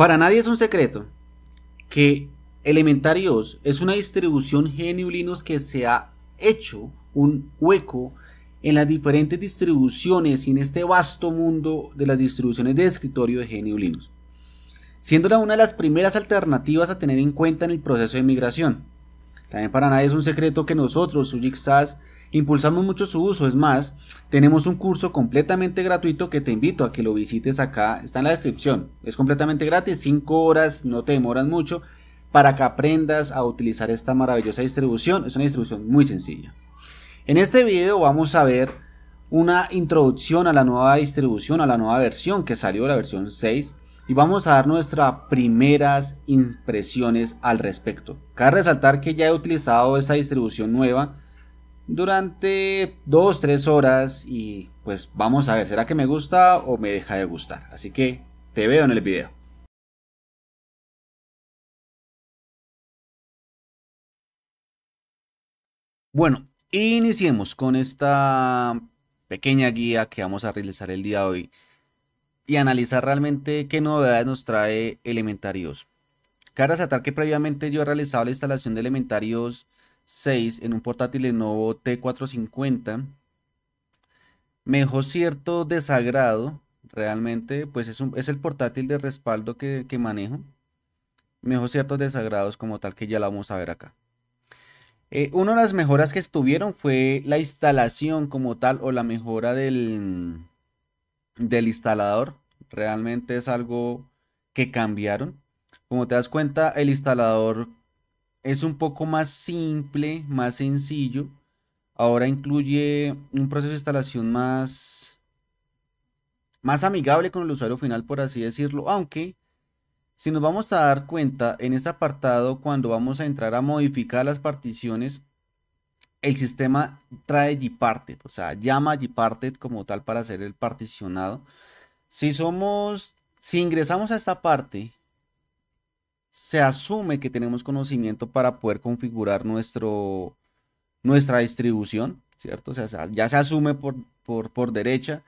Para nadie es un secreto que Elementarios es una distribución gnu que se ha hecho un hueco en las diferentes distribuciones y en este vasto mundo de las distribuciones de escritorio de geniulinos, siendo una de las primeras alternativas a tener en cuenta en el proceso de migración. También para nadie es un secreto que nosotros, SAS, Impulsamos mucho su uso, es más, tenemos un curso completamente gratuito que te invito a que lo visites acá, está en la descripción, es completamente gratis, 5 horas, no te demoras mucho, para que aprendas a utilizar esta maravillosa distribución, es una distribución muy sencilla. En este video vamos a ver una introducción a la nueva distribución, a la nueva versión que salió, la versión 6, y vamos a dar nuestras primeras impresiones al respecto. Cabe resaltar que ya he utilizado esta distribución nueva, durante 2, 3 horas y pues vamos a ver, ¿será que me gusta o me deja de gustar? Así que te veo en el video. Bueno, iniciemos con esta pequeña guía que vamos a realizar el día de hoy y analizar realmente qué novedades nos trae Elementarios. Cabe resaltar que previamente yo he realizado la instalación de Elementarios 6 en un portátil Lenovo T450. mejor cierto desagrado, realmente, pues es, un, es el portátil de respaldo que, manejo. mejor cierto ciertos desagrados como tal que ya la vamos a ver acá. Eh, una de las mejoras que estuvieron fue la instalación como tal o la mejora del, del instalador. Realmente es algo que cambiaron. Como te das cuenta, el instalador es un poco más simple, más sencillo. Ahora incluye un proceso de instalación más, más amigable con el usuario final, por así decirlo. Aunque, si nos vamos a dar cuenta, en este apartado, cuando vamos a entrar a modificar las particiones, el sistema trae Gparted, o sea, llama Gparted como tal para hacer el particionado. Si somos, si ingresamos a esta parte se asume que tenemos conocimiento para poder configurar nuestro, nuestra distribución, ¿cierto? ya se asume por, por, derecha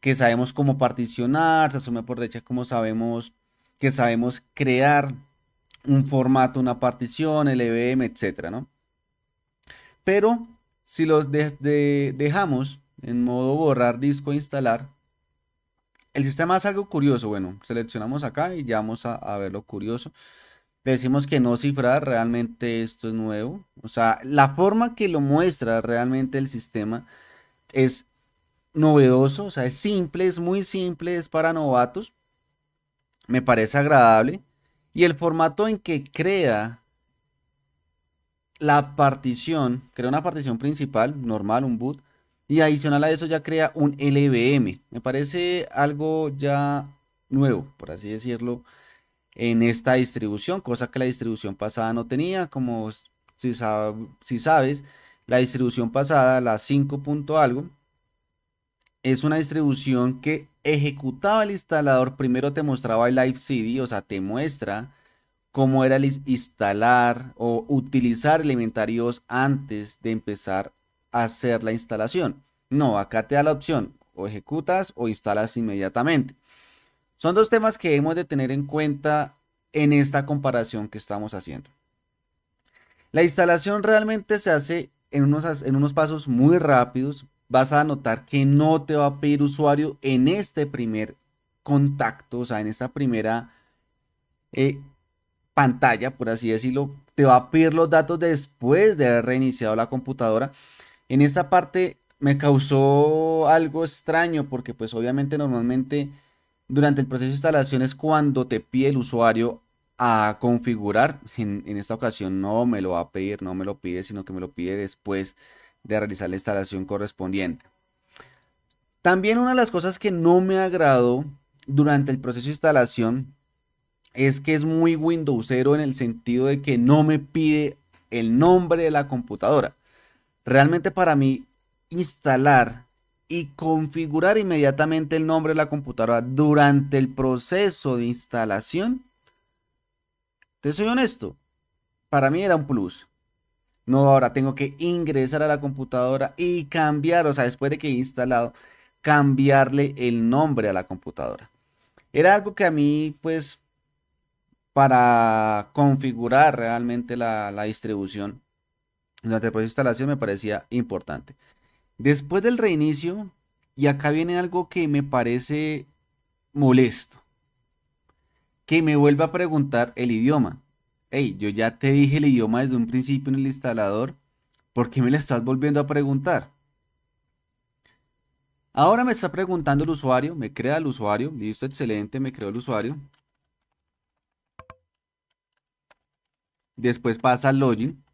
que sabemos cómo particionar, se asume por derecha cómo sabemos que sabemos crear un formato, una partición, LVM, e etc. Pero si los dejamos en modo borrar disco instalar, el sistema es algo curioso. Bueno, seleccionamos acá y ya vamos a, ver lo curioso. Le decimos que no cifrar, realmente esto es nuevo. O sea, la forma que lo muestra realmente el sistema es novedoso, o sea, es simple, es muy simple, es para novatos. Me parece agradable. Y el formato en que crea la partición, crea una partición principal, normal, un boot, y adicional a eso ya crea un LVM. Me parece algo ya nuevo, por así decirlo, en esta distribución, cosa que la distribución pasada no tenía. Como si, sabes, la distribución pasada, la 5. algo, es una distribución que ejecutaba el instalador. Primero te mostraba el Live CD, o sea, te muestra cómo era instalar o utilizar elementarios antes de empezar hacer la instalación. No, acá te da la opción o ejecutas o instalas inmediatamente. Son dos temas que hemos de tener en cuenta en esta comparación que estamos haciendo. La instalación realmente se hace en unos, en unos pasos muy rápidos. Vas a notar que no te va a pedir usuario en este primer contacto, o sea, en esta primera eh, pantalla, por así decirlo. Te va a pedir los datos después de haber reiniciado la computadora. En esta parte me causó algo extraño porque pues obviamente normalmente durante el proceso de instalación es cuando te pide el usuario a configurar. En, esta ocasión no me lo va a pedir, no me lo pide, sino que me lo pide después de realizar la instalación correspondiente. También una de las cosas que no me agradó durante el proceso de instalación es que es muy Windowsero en el sentido de que no me pide el nombre de la computadora. Realmente para mí instalar y configurar inmediatamente el nombre de la computadora durante el proceso de instalación, te soy honesto, para mí era un plus. No, ahora tengo que ingresar a la computadora y cambiar, o sea, después de que he instalado, cambiarle el nombre a la computadora. Era algo que a mí, pues, para configurar realmente la, la distribución, durante el instalación me parecía importante. Después del reinicio, y acá viene algo que me parece molesto, que me vuelva a preguntar el idioma. Hey, yo ya te dije el idioma desde un principio en el instalador, ¿por qué me lo estás volviendo a preguntar? Ahora me está preguntando el usuario, me crea el usuario, listo, excelente, me creó el usuario. Después pasa al login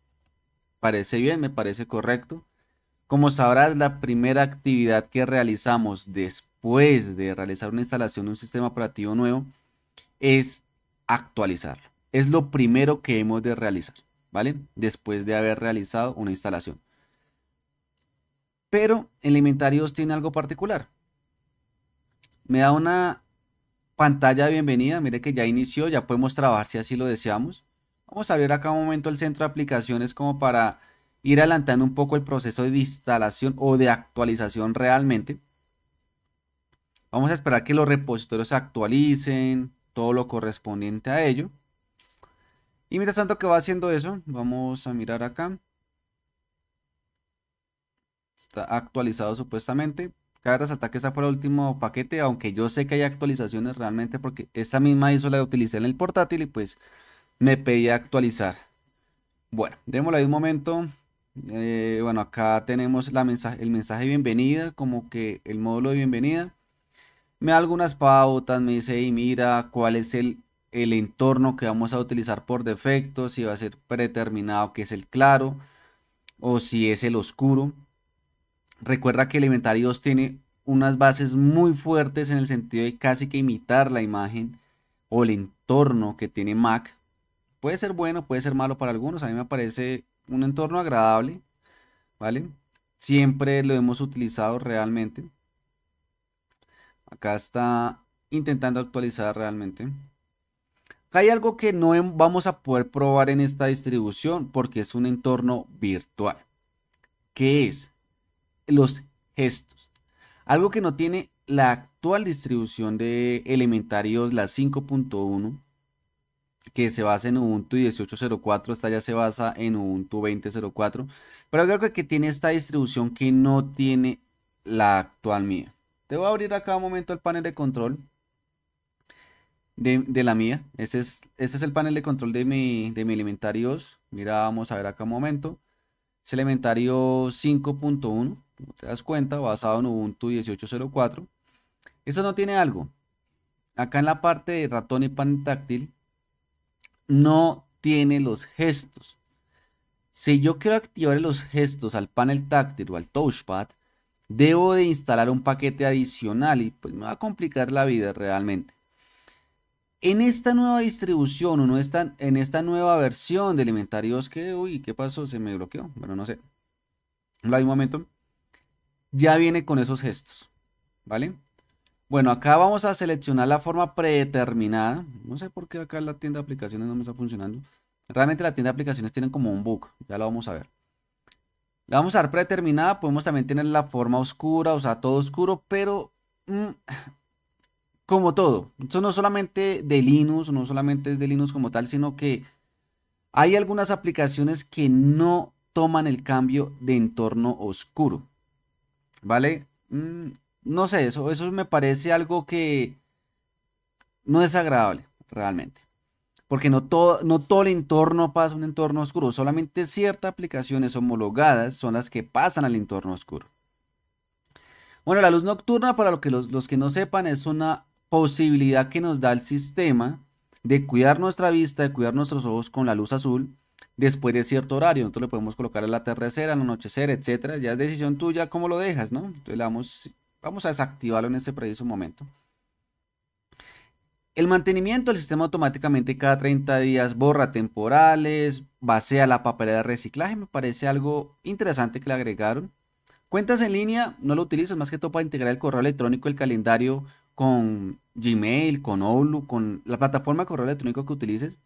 parece bien, me parece correcto. Como sabrás, la primera actividad que realizamos después de realizar una instalación de un sistema operativo nuevo es actualizarlo. Es lo primero que hemos de realizar, ¿vale? Después de haber realizado una instalación. Pero el Inventarios tiene algo particular. Me da una pantalla de bienvenida. Mire que ya inició, ya podemos trabajar si así lo deseamos. Vamos a abrir acá un momento el centro de aplicaciones como para ir adelantando un poco el proceso de instalación o de actualización realmente. Vamos a esperar que los repositorios se actualicen, todo lo correspondiente a ello. Y mientras tanto que va haciendo eso, vamos a mirar acá. Está actualizado supuestamente. Cada hasta que ese fue el último paquete, aunque yo sé que hay actualizaciones realmente porque esta misma ISO la utilicé en el portátil y pues me pedía actualizar. Bueno, démosle ahí un momento. Eh, bueno, acá tenemos la el mensaje de bienvenida, como que el módulo de bienvenida. Me da algunas pautas, me dice, y mira cuál es el, el entorno que vamos a utilizar por defecto, si va a ser predeterminado que es el claro o si es el oscuro. Recuerda que Elementary 2 tiene unas bases muy fuertes en el sentido de casi que imitar la imagen o el entorno que tiene Mac Puede ser bueno, puede ser malo para algunos. A mí me parece un entorno agradable, ¿vale? Siempre lo hemos utilizado realmente. Acá está intentando actualizar realmente. hay algo que no vamos a poder probar en esta distribución porque es un entorno virtual. ¿Qué es? Los gestos. Algo que no tiene la actual distribución de elementarios, la 5.1, que se basa en Ubuntu 18.04, esta ya se basa en Ubuntu 20.04, pero creo que tiene esta distribución que no tiene la actual mía. Te voy a abrir acá un momento el panel de control de, la mía. Este es, es el panel de control de mi, de elementarios. Mira, vamos a ver acá un momento. Es elementario 5.1, te das cuenta, basado en Ubuntu 18.04. Eso no tiene algo. Acá en la parte de ratón y pan táctil no tiene los gestos. Si yo quiero activar los gestos al panel táctil o al touchpad, debo de instalar un paquete adicional y pues me va a complicar la vida realmente. En esta nueva distribución o no está, en esta nueva versión de Elementarios, que, uy, ¿qué pasó? Se me bloqueó. Bueno, no sé. Lo hay un momento. Ya viene con esos gestos, ¿vale? Bueno, acá vamos a seleccionar la forma predeterminada. No sé por qué acá la tienda de aplicaciones no me está funcionando. Realmente la tienda de aplicaciones tienen como un bug. Ya lo vamos a ver. La vamos a dar predeterminada. Podemos también tener la forma oscura, o sea, todo oscuro, pero mm, como todo. eso no solamente de Linux, no solamente es de Linux como tal, sino que hay algunas aplicaciones que no toman el cambio de entorno oscuro. ¿Vale? Mm, no sé, eso, eso me parece algo que no es agradable realmente. Porque no todo, no todo el entorno pasa un entorno oscuro, solamente ciertas aplicaciones homologadas son las que pasan al entorno oscuro. Bueno, la luz nocturna, para lo que los, que no sepan, es una posibilidad que nos da el sistema de cuidar nuestra vista, de cuidar nuestros ojos con la luz azul después de cierto horario. Nosotros le podemos colocar al atardecer, al anochecer, etc. Ya es decisión tuya cómo lo dejas, ¿no? Entonces le damos Vamos a desactivarlo en este preciso momento. El mantenimiento del sistema automáticamente cada 30 días borra temporales, basea la papelera de reciclaje, me parece algo interesante que le agregaron. Cuentas en línea, no lo utilizo, más que todo para integrar el correo electrónico, el calendario con Gmail, con Outlook, con la plataforma de correo electrónico que utilices.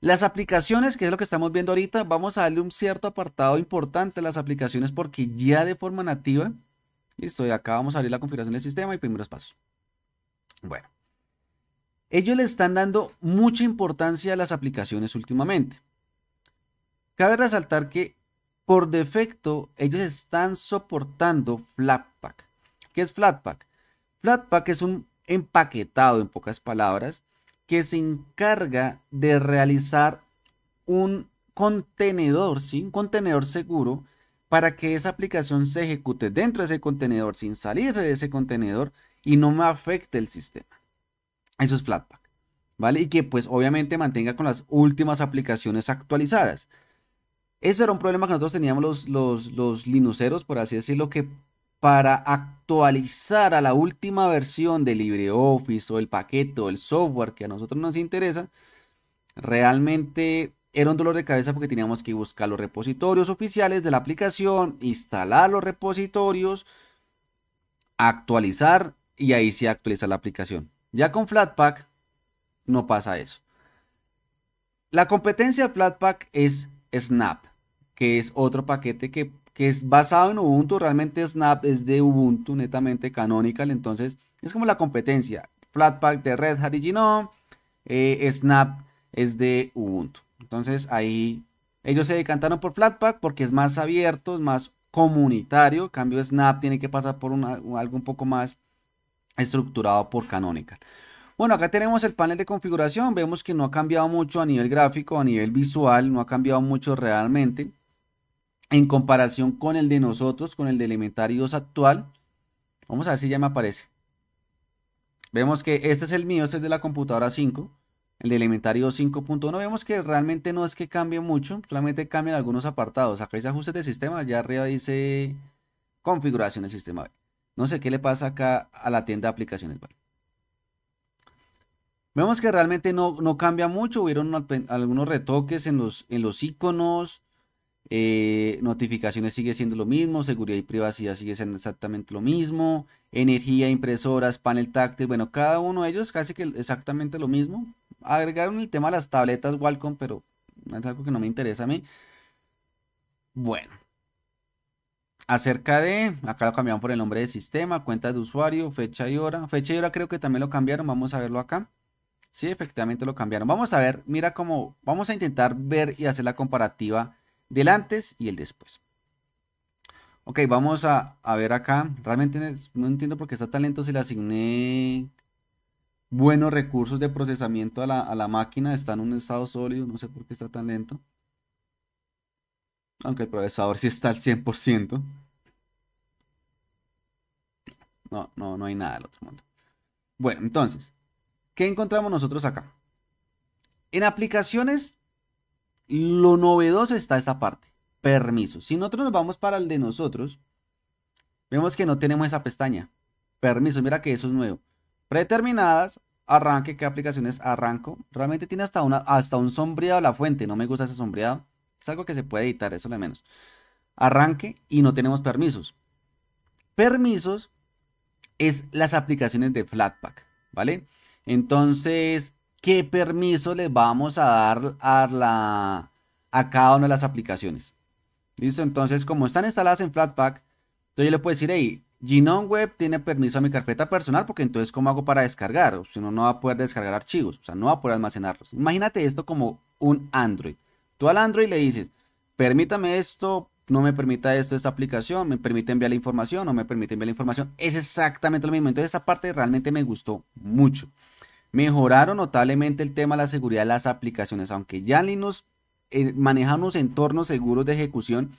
Las aplicaciones, que es lo que estamos viendo ahorita, vamos a darle un cierto apartado importante a las aplicaciones porque ya de forma nativa Listo, y acá vamos a abrir la configuración del sistema y primeros pasos. Bueno, ellos le están dando mucha importancia a las aplicaciones últimamente. Cabe resaltar que por defecto ellos están soportando Flatpak. ¿Qué es Flatpak? Flatpak es un empaquetado, en pocas palabras, que se encarga de realizar un contenedor, ¿sí? un contenedor seguro para que esa aplicación se ejecute dentro de ese contenedor sin salirse de ese contenedor y no me afecte el sistema. Eso es Flatpak, ¿vale? Y que pues obviamente mantenga con las últimas aplicaciones actualizadas. Ese era un problema que nosotros teníamos los, los, los linuceros, por así decirlo, que para actualizar a la última versión de LibreOffice o el paquete o el software que a nosotros nos interesa, realmente era un dolor de cabeza porque teníamos que buscar los repositorios oficiales de la aplicación, instalar los repositorios, actualizar y ahí se actualiza la aplicación. Ya con Flatpak no pasa eso. La competencia de Flatpak es Snap, que es otro paquete que, es basado en Ubuntu. Realmente Snap es de Ubuntu, netamente canonical. Entonces es como la competencia. Flatpak de Red Hat y Gnome, eh, Snap es de Ubuntu. Entonces ahí ellos se decantaron por Flatpak porque es más abierto, es más comunitario. Cambio Snap tiene que pasar por algo un poco más estructurado por Canonical. Bueno, acá tenemos el panel de configuración. Vemos que no ha cambiado mucho a nivel gráfico, a nivel visual, no ha cambiado mucho realmente. En comparación con el de nosotros, con el de Elementarios actual. Vamos a ver si ya me aparece. Vemos que este es el mío, este es de la computadora 5 el del inventario 5.1 vemos que realmente no es que cambie mucho, solamente cambian algunos apartados. Acá dice ajustes de sistema, allá arriba dice configuración del sistema. No sé qué le pasa acá a la tienda de aplicaciones. Vemos que realmente no, no cambia mucho, hubieron algunos retoques en los, en los iconos, eh, notificaciones sigue siendo lo mismo, seguridad y privacidad sigue siendo exactamente lo mismo, energía, impresoras, panel táctil, bueno, cada uno de ellos casi que exactamente lo mismo, agregaron el tema de las tabletas Walcom, pero es algo que no me interesa a mí. Bueno. Acerca de, acá lo cambiaron por el nombre de sistema, cuenta de usuario, fecha y hora. Fecha y hora creo que también lo cambiaron, vamos a verlo acá. Sí, efectivamente lo cambiaron. Vamos a ver, mira cómo, vamos a intentar ver y hacer la comparativa del antes y el después. Ok, vamos a, ver acá. Realmente no entiendo por qué está tan lento si le asigné buenos recursos de procesamiento a la, máquina, está en un estado sólido, no sé por qué está tan lento. Aunque el procesador sí está al 100%. No, no, no hay nada del otro mundo. Bueno, entonces, ¿qué encontramos nosotros acá? En aplicaciones, lo novedoso está esa parte, permiso, Si nosotros nos vamos para el de nosotros, vemos que no tenemos esa pestaña, permiso, mira que eso es nuevo predeterminadas, arranque, qué aplicaciones arranco. Realmente tiene hasta, una, hasta un sombreado la fuente, no me gusta ese sombreado. Es algo que se puede editar, eso lo menos. Arranque y no tenemos permisos. Permisos es las aplicaciones de Flatpak, ¿vale? Entonces, ¿qué permiso le vamos a dar a, la, a cada una de las aplicaciones? ¿Listo? Entonces, como están instaladas en Flatpak, entonces yo le puedo decir, ahí Genome Web tiene permiso a mi carpeta personal porque entonces ¿cómo hago para descargar? Si no, no va a poder descargar archivos, o sea, no va a poder almacenarlos. Imagínate esto como un Android. Tú al Android le dices, permítame esto, no me permita esto, esta aplicación, me permite enviar la información, no me permite enviar la información. Es exactamente lo mismo. Entonces esa parte realmente me gustó mucho. Mejoraron notablemente el tema de la seguridad de las aplicaciones, aunque ya Linux eh, maneja unos entornos seguros de ejecución.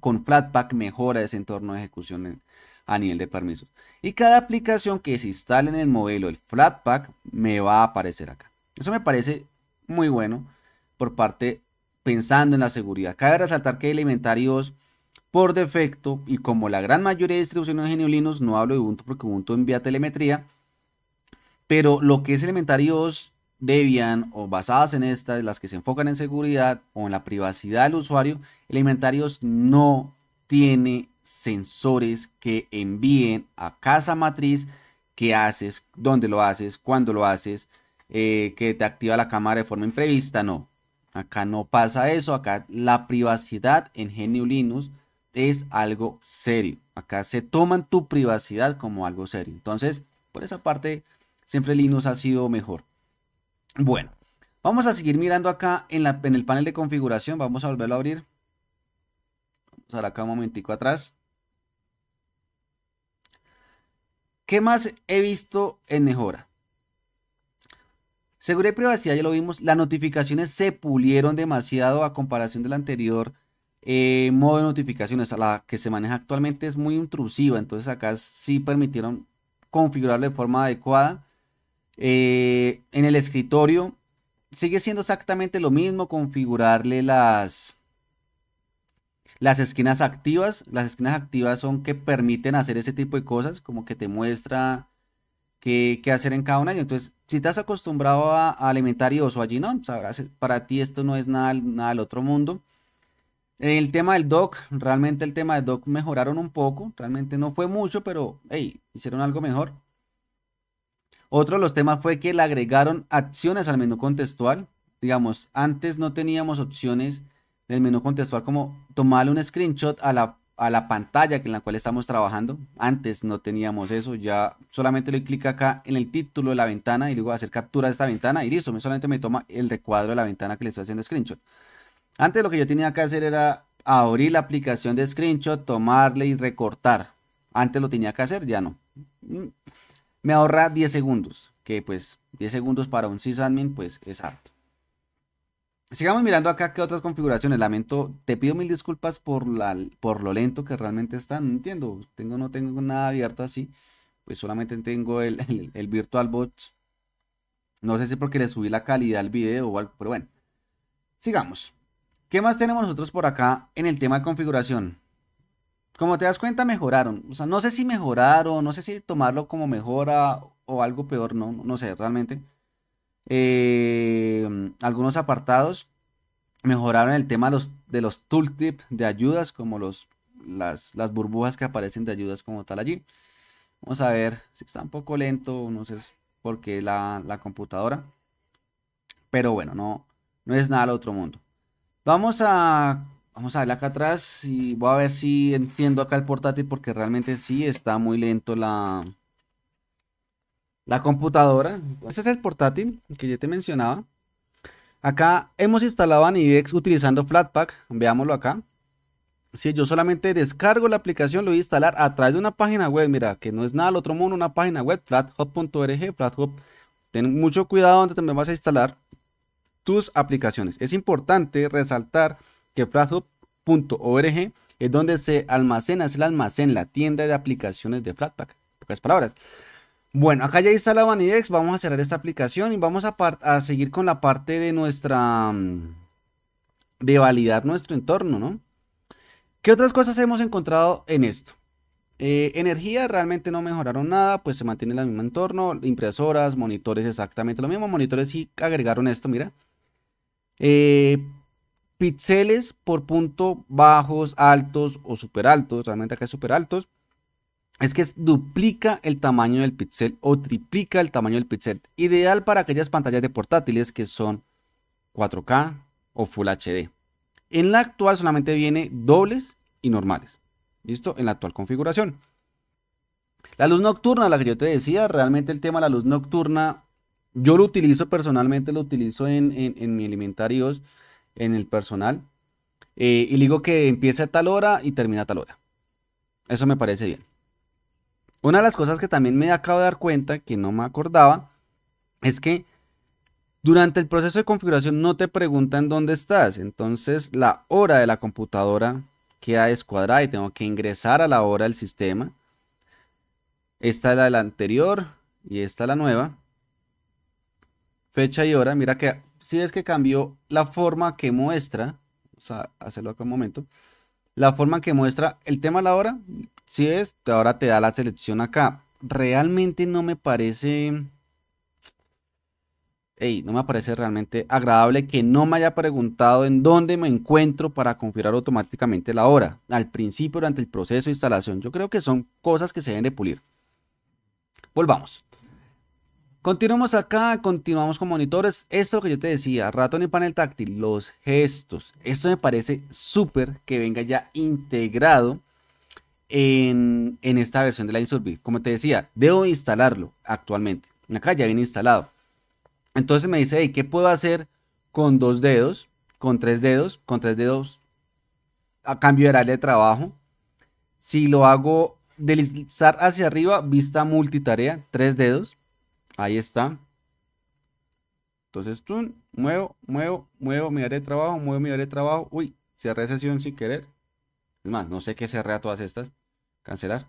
Con Flatpak mejora ese entorno de ejecución a nivel de permisos. Y cada aplicación que se instale en el modelo, el Flatpak, me va a aparecer acá. Eso me parece muy bueno por parte pensando en la seguridad. Cabe resaltar que Elementarios por defecto y como la gran mayoría de distribuciones de Linux, no hablo de Ubuntu porque Ubuntu envía telemetría, pero lo que es Elementarios Debian o basadas en estas, las que se enfocan en seguridad o en la privacidad del usuario, Elementarios no tiene sensores que envíen a casa matriz qué haces, dónde lo haces, cuándo lo haces, eh, que te activa la cámara de forma imprevista, no. Acá no pasa eso, acá la privacidad en GNU Linux es algo serio. Acá se toman tu privacidad como algo serio. Entonces, por esa parte, siempre Linux ha sido mejor. Bueno, vamos a seguir mirando acá en, la, en el panel de configuración. Vamos a volverlo a abrir. Vamos a ver acá un momentico atrás. ¿Qué más he visto en mejora? Seguridad y privacidad, ya lo vimos. Las notificaciones se pulieron demasiado a comparación del anterior eh, modo de notificaciones. la que se maneja actualmente es muy intrusiva. Entonces acá sí permitieron configurarla de forma adecuada. Eh, en el escritorio sigue siendo exactamente lo mismo. Configurarle las, las esquinas activas, las esquinas activas son que permiten hacer ese tipo de cosas, como que te muestra qué, hacer en cada una. año. Entonces, si estás acostumbrado a, alimentarios o allí no, sabrás, para ti esto no es nada, nada del otro mundo. El tema del doc, realmente el tema del doc mejoraron un poco, realmente no fue mucho, pero hey, hicieron algo mejor. Otro de los temas fue que le agregaron acciones al menú contextual. Digamos, antes no teníamos opciones el menú contextual como tomarle un screenshot a la, pantalla en la cual estamos trabajando. Antes no teníamos eso, ya solamente le clic acá en el título de la ventana y luego hacer captura de esta ventana y listo, solamente me toma el recuadro de la ventana que le estoy haciendo screenshot. Antes lo que yo tenía que hacer era abrir la aplicación de screenshot, tomarle y recortar. Antes lo tenía que hacer, ya no. Mm, me ahorra 10 segundos, que pues 10 segundos para un sysadmin pues es harto. Sigamos mirando acá qué otras configuraciones. Lamento, te pido mil disculpas por, la, por lo lento que realmente está. No entiendo, tengo, no tengo nada abierto así. Pues solamente tengo el, el, No sé si porque le subí la calidad al video o algo, pero bueno. Sigamos. ¿Qué más tenemos nosotros por acá en el tema de configuración? Como te das cuenta, mejoraron. O sea, no sé si mejoraron, no sé si tomarlo como mejora o algo peor, no, no sé, realmente. Eh, algunos apartados mejoraron el tema de los tooltip de ayudas, como los, las, burbujas que aparecen de ayudas como tal allí. Vamos a ver si está un poco lento, no sé por qué la, computadora. Pero bueno, no, no es nada del otro mundo. Vamos a, vamos a ver acá atrás y voy a ver si enciendo acá el portátil porque realmente sí está muy lento la, la computadora. este es el portátil que ya te mencionaba. Acá hemos instalado Anivex utilizando Flatpak, veámoslo acá. Si yo solamente descargo la aplicación, lo voy a instalar a través de una página web. Mira, que no es nada del otro mundo, una página web, flathub.org, flathub. Ten mucho cuidado donde también vas a instalar tus aplicaciones. Es importante resaltar que flathub.org es donde se almacena, es el almacén, la tienda de aplicaciones de Flatpak. Pocas palabras. Bueno, acá ya está la Vanidex, vamos a cerrar esta aplicación y vamos a, seguir con la parte de nuestra... Mm, de validar nuestro entorno, ¿no? ¿Qué otras cosas hemos encontrado en esto? Eh, energía, realmente no mejoraron nada, pues se mantiene el mismo entorno, impresoras, monitores, exactamente lo mismo, monitores sí agregaron esto, mira. Eh, píxeles por punto bajos, altos o super altos, realmente acá es super altos es que es duplica el tamaño del píxel o triplica el tamaño del píxel. Ideal para aquellas pantallas de portátiles que son 4K o Full HD. En la actual solamente viene dobles y normales. ¿Listo? En la actual configuración. La luz nocturna, la que yo te decía, realmente el tema de la luz nocturna, yo lo utilizo personalmente, lo utilizo en, mi alimentarios, en el personal. Eh, y digo que empieza a tal hora y termina a tal hora. Eso me parece bien. Una de las cosas que también me acabo de dar cuenta, que no me acordaba, es que durante el proceso de configuración no te preguntan dónde estás, entonces la hora de la computadora queda descuadrada y tengo que ingresar a la hora del sistema. Esta es la, de anterior y esta es la nueva. Fecha y hora, mira que si es que cambió la forma que muestra, vamos a hacerlo acá un momento, la forma que muestra el tema de la hora, si ves, ahora te da la selección acá. Realmente no me parece... no me parece realmente agradable que no me haya preguntado en dónde me encuentro para configurar automáticamente la hora, al principio, durante el proceso de instalación. Yo creo que son cosas que se deben de pulir. Volvamos. Continuamos acá, continuamos con monitores. eso es lo que yo te decía, ratón y panel táctil, los gestos. Esto me parece súper que venga ya integrado en, esta versión de la Insurbi. Como te decía, debo instalarlo actualmente. Acá ya viene instalado. Entonces me dice, hey, ¿qué puedo hacer con dos dedos? Con tres dedos, con tres dedos a cambio de área de trabajo. Si lo hago deslizar hacia arriba, vista multitarea, tres dedos. Ahí está. Entonces, muevo, muevo, muevo mi área de trabajo, muevo mi área de trabajo. Uy, cerré sesión sin querer. Es más, no sé qué cerrar todas estas. Cancelar.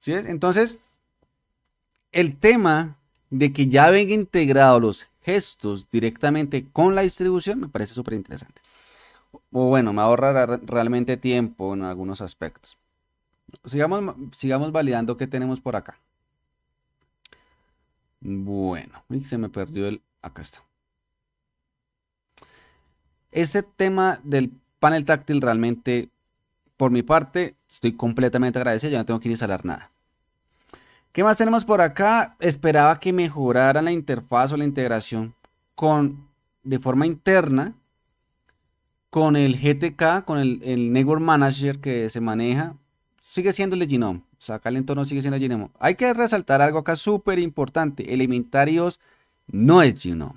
¿Sí ves? Entonces, el tema de que ya venga integrado los gestos directamente con la distribución me parece súper interesante. O bueno, me ahorrará realmente tiempo en algunos aspectos. Sigamos, sigamos validando qué tenemos por acá. Bueno, se me perdió el... Acá está. Ese tema del panel táctil realmente, por mi parte, estoy completamente agradecido, ya no tengo que instalar nada. ¿Qué más tenemos por acá? Esperaba que mejoraran la interfaz o la integración con, de forma interna con el GTK, con el, Network Manager que se maneja. Sigue siendo el de Genome. O sea, acá el entorno sigue siendo el Genome. Hay que resaltar algo acá súper importante. Elementarios no es Genome.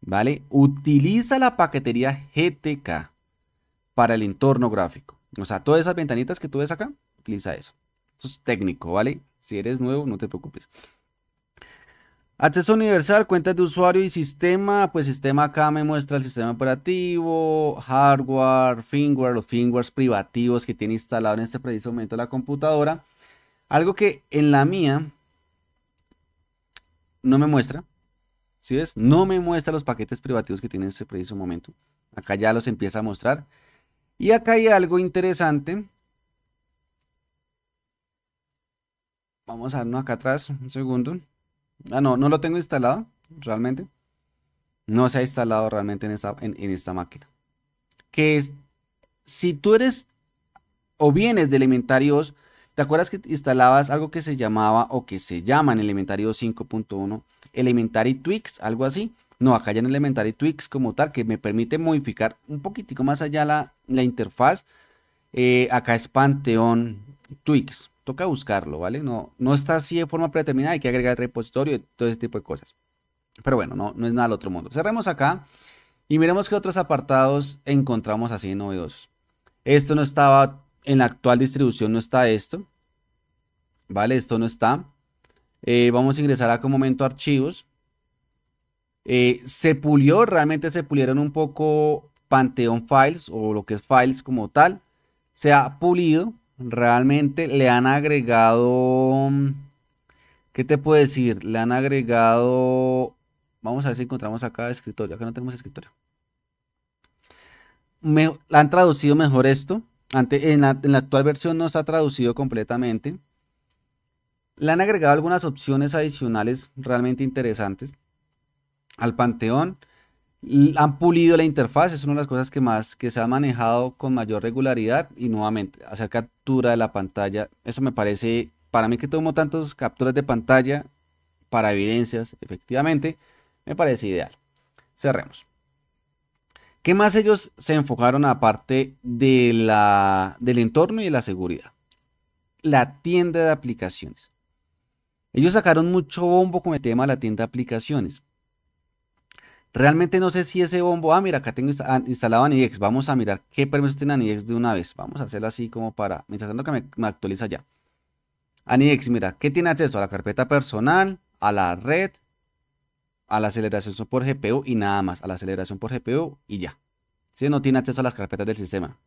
¿Vale? Utiliza la paquetería GTK para el entorno gráfico. O sea, todas esas ventanitas que tú ves acá, utiliza eso. Eso es técnico, ¿vale? Si eres nuevo, no te preocupes. Acceso universal, cuentas de usuario y sistema. Pues sistema acá me muestra el sistema operativo, hardware, firmware, los firmwares privativos que tiene instalado en este preciso momento la computadora. Algo que en la mía no me muestra. ¿Sí ves? No me muestra los paquetes privativos que tiene en este preciso momento. Acá ya los empieza a mostrar. Y acá hay algo interesante. Vamos a darnos acá atrás, un segundo. Ah, no, no lo tengo instalado, realmente. No se ha instalado realmente en esta, máquina. Que es, si tú eres o vienes de Elementarios, ¿te acuerdas que instalabas algo que se llamaba o que se llama en Elementario 5.1 Elementary Tweaks, algo así? No, acá ya en Elementary Twix como tal, que me permite modificar un poquitico más allá la, la interfaz. Eh, acá es Panteón Twix. Toca buscarlo, ¿vale? No, no está así de forma predeterminada, hay que agregar el repositorio y todo ese tipo de cosas. Pero bueno, no, no es nada del otro mundo. Cerremos acá y miremos qué otros apartados encontramos así de novedosos. Esto no estaba en la actual distribución, no está esto. ¿Vale? Esto no está. Eh, vamos a ingresar a un momento archivos eh, se pulió, realmente se pulieron un poco Pantheon Files o lo que es Files como tal. Se ha pulido, realmente le han agregado, mm, ¿qué te puedo decir? Le han agregado, vamos a ver si encontramos acá escritorio, acá no tenemos escritorio. Me, han traducido mejor esto. Ante, en, la, en la actual versión no se ha traducido completamente. Le han agregado algunas opciones adicionales realmente interesantes al Panteón. Han pulido la interfaz, es una de las cosas que más que se ha manejado con mayor regularidad y nuevamente hacer captura de la pantalla. Eso me parece, para mí que tomo tantos capturas de pantalla para evidencias, efectivamente, me parece ideal. Cerremos. ¿Qué más ellos se enfocaron aparte de la, del entorno y de la seguridad? La tienda de aplicaciones. Ellos sacaron mucho bombo con el tema de la tienda de aplicaciones. Realmente no sé si ese bombo, ah, mira, acá tengo ah, instalado Anidex, vamos a mirar qué permisos tiene Anidex de una vez. Vamos a hacerlo así como para, mientras tanto que me, actualiza ya. Anidex, mira, ¿qué tiene acceso? A la carpeta personal, a la red, a la aceleración por GPU y nada más, a la aceleración por GPU y ya. Si no tiene acceso a las carpetas del sistema.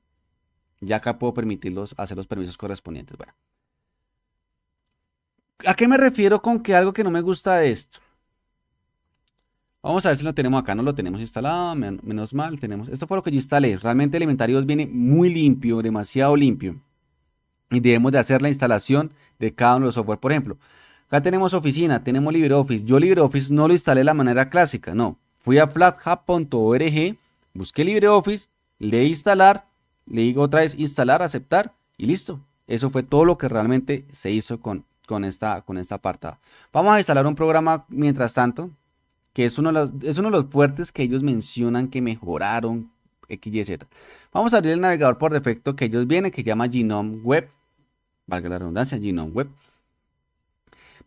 Ya acá puedo permitirlos hacer los permisos correspondientes. Bueno. ¿A qué me refiero con que algo que no me gusta de esto? Vamos a ver si lo tenemos acá, no lo tenemos instalado, menos mal, tenemos... Esto fue lo que yo instalé, realmente Elementarios viene muy limpio, demasiado limpio. Y debemos de hacer la instalación de cada uno de los software, por ejemplo. Acá tenemos oficina, tenemos LibreOffice. Yo LibreOffice no lo instalé de la manera clásica, no. Fui a flathub.org, busqué LibreOffice, le instalar, le digo otra vez instalar, aceptar y listo. Eso fue todo lo que realmente se hizo con, con, esta, con esta Vamos a instalar un programa mientras tanto que es uno, de los, es uno de los fuertes que ellos mencionan que mejoraron XYZ. Vamos a abrir el navegador por defecto que ellos vienen, que se llama Genome Web, valga la redundancia, Genome Web.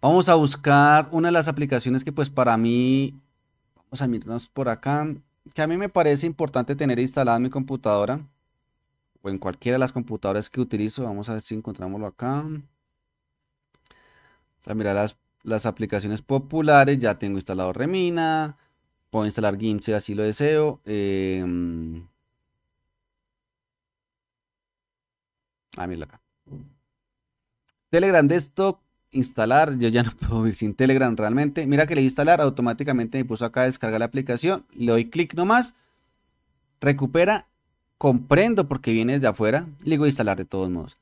Vamos a buscar una de las aplicaciones que pues para mí, vamos a mirarnos por acá, que a mí me parece importante tener instalada en mi computadora o en cualquiera de las computadoras que utilizo. Vamos a ver si encontramoslo acá. Vamos a mirar las las aplicaciones populares, ya tengo instalado Remina, puedo instalar GIMP si así lo deseo. Eh, ah, mira acá. Telegram Desktop, instalar, yo ya no puedo vivir sin Telegram realmente. Mira que le instalar, automáticamente me puso acá Descarga descargar la aplicación, le doy clic nomás, recupera, comprendo porque viene desde afuera, le digo instalar de todos modos.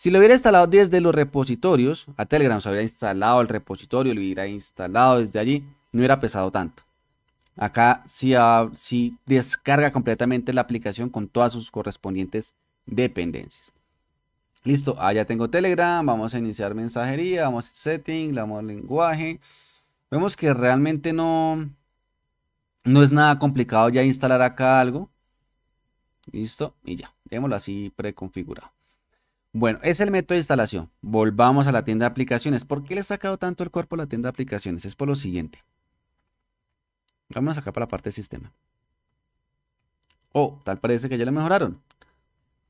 Si lo hubiera instalado desde los repositorios, a Telegram se habría instalado el repositorio, lo hubiera instalado desde allí, no hubiera pesado tanto. Acá sí, descarga completamente la aplicación con todas sus correspondientes dependencias. Listo, ah, ya tengo Telegram, vamos a iniciar mensajería, vamos a setting, le damos lenguaje. Vemos que realmente no, no es nada complicado ya instalar acá algo. Listo, y ya, démoslo así preconfigurado. Bueno, es el método de instalación. Volvamos a la tienda de aplicaciones. ¿Por qué le he sacado tanto el cuerpo a la tienda de aplicaciones? Es por lo siguiente. Vámonos acá para la parte de sistema. Oh, tal parece que ya lo mejoraron.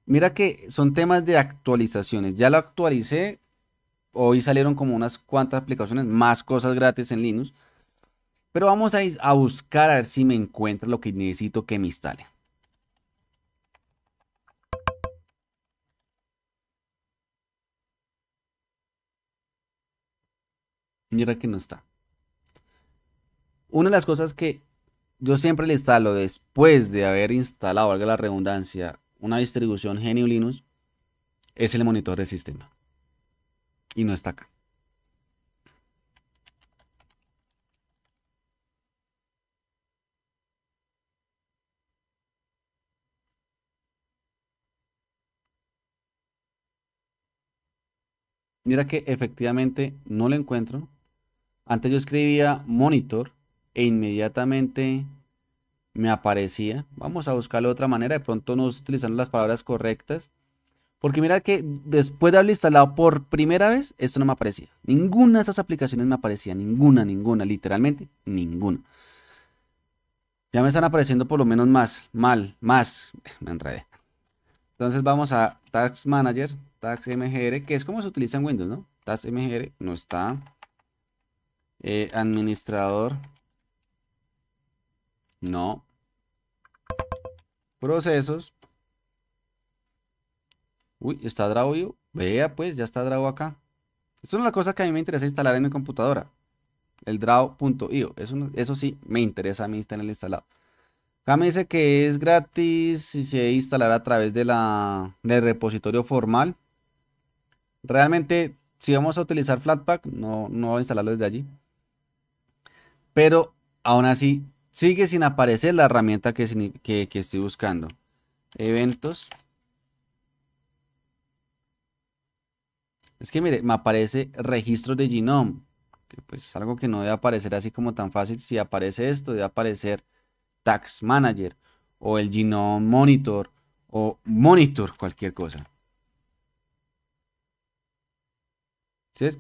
Mira que son temas de actualizaciones. Ya lo actualicé. Hoy salieron como unas cuantas aplicaciones, más cosas gratis en Linux. Pero vamos a, a buscar a ver si me encuentro lo que necesito que me instale. Mira que no está. Una de las cosas que yo siempre le instalo después de haber instalado, valga la redundancia, una distribución GNU Linux, es el monitor de sistema. Y no está acá. Mira que efectivamente no lo encuentro. Antes yo escribía monitor e inmediatamente me aparecía. Vamos a buscarlo de otra manera, de pronto no utilizando las palabras correctas. Porque mira que después de haberlo instalado por primera vez, esto no me aparecía. Ninguna de esas aplicaciones me aparecía, ninguna, ninguna, literalmente ninguna. Ya me están apareciendo por lo menos más, mal, más, me enredé. Entonces vamos a Tax Manager, Tax MGR, que es como se utiliza en Windows, ¿no? Tax MGR no está. Eh, administrador. No. Procesos. Uy, ¿está Draw Vea pues, ya está Draw acá. Esto es una cosa que a mí me interesa instalar en mi computadora. El Draw.io. Eso, eso sí, me interesa a mí estar en el instalado. Acá me dice que es gratis y se instalará a través de la, del repositorio formal. Realmente, si vamos a utilizar Flatpak, no, no voy a instalarlo desde allí pero aún así sigue sin aparecer la herramienta que, estoy buscando. Eventos. Es que mire, me aparece registro de genome, que pues es algo que no debe aparecer así como tan fácil. Si aparece esto, debe aparecer Tax Manager o el Genome Monitor o Monitor, cualquier cosa. ¿Sí?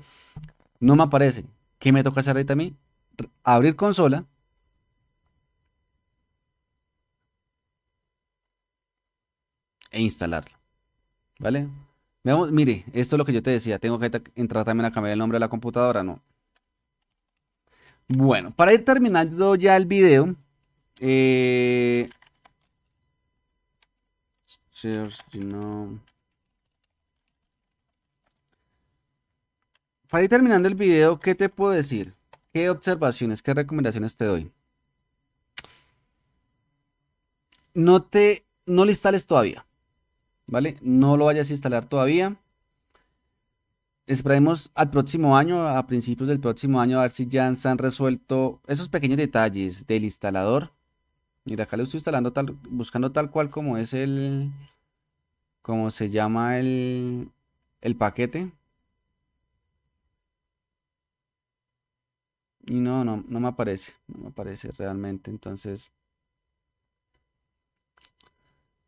No me aparece. ¿Qué me toca hacer ahorita a mí? abrir consola. E instalarlo. ¿Vale? mire, esto es lo que yo te decía. Tengo que entrar también a cambiar el nombre de la computadora, ¿no? Bueno, para ir terminando ya el video. Eh, para ir terminando el video, ¿qué te puedo decir? ¿Qué observaciones, qué recomendaciones te doy? No te, no lo instales todavía, ¿vale? No lo vayas a instalar todavía. Esperemos al próximo año, a principios del próximo año, a ver si ya se han resuelto esos pequeños detalles del instalador. Mira, acá lo estoy instalando tal, buscando tal cual como es el, como se llama el, el paquete. Y no, no, no me aparece, no me aparece realmente, entonces...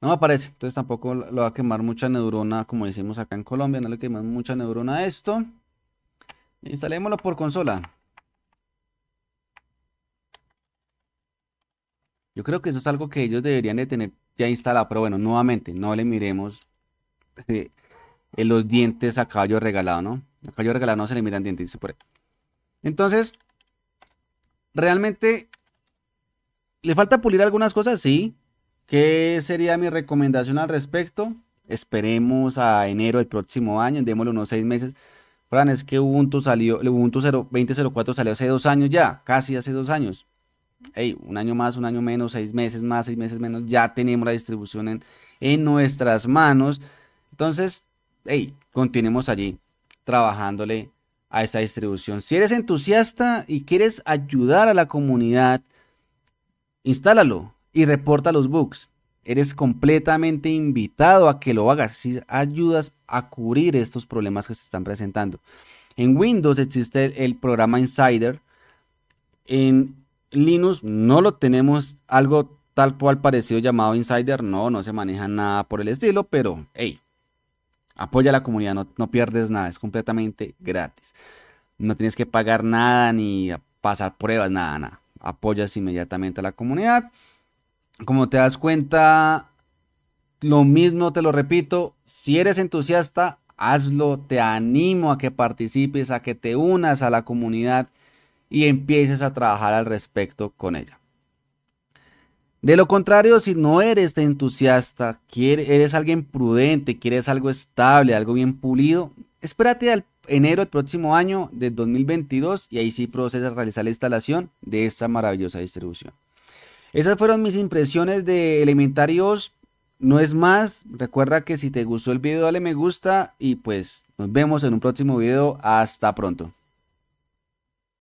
No me aparece, entonces tampoco lo va a quemar mucha neurona, como decimos acá en Colombia, no le quemamos mucha neurona a esto. Instalémoslo por consola. Yo creo que eso es algo que ellos deberían de tener ya instalado, pero bueno, nuevamente, no le miremos en eh, eh, los dientes a caballo regalado, ¿no? A caballo regalado no se le miran dientes, por Entonces, realmente le falta pulir algunas cosas, sí. ¿Qué sería mi recomendación al respecto? Esperemos a enero del próximo año, démosle unos seis meses. Fran, es que Ubuntu salió, Ubuntu 2004 salió hace dos años ya, casi hace dos años. Hey, un año más, un año menos, seis meses más, seis meses menos, ya tenemos la distribución en, en nuestras manos. Entonces, hey, continuemos allí trabajándole a esta distribución. Si eres entusiasta y quieres ayudar a la comunidad, instálalo y reporta los bugs. Eres completamente invitado a que lo hagas si ayudas a cubrir estos problemas que se están presentando. En Windows existe el programa Insider. En Linux no lo tenemos algo tal cual parecido llamado Insider. No, no se maneja nada por el estilo, pero hey, Apoya a la comunidad, no, pierdes nada, es completamente gratis. No tienes que pagar nada ni pasar pruebas, nada, nada. Apoyas inmediatamente a la comunidad. Como te das cuenta, lo mismo te lo repito, si eres entusiasta, hazlo, te animo a que participes, a que te unas a la comunidad y empieces a trabajar al respecto con ella. De lo contrario, si no eres de entusiasta, eres alguien prudente, quieres algo estable, algo bien pulido, espérate al enero del próximo año de 2022 y ahí sí a realizar la instalación de esta maravillosa distribución. Esas fueron mis impresiones de Elementarios. No es más, recuerda que si te gustó el video dale me gusta y pues nos vemos en un próximo video. Hasta pronto.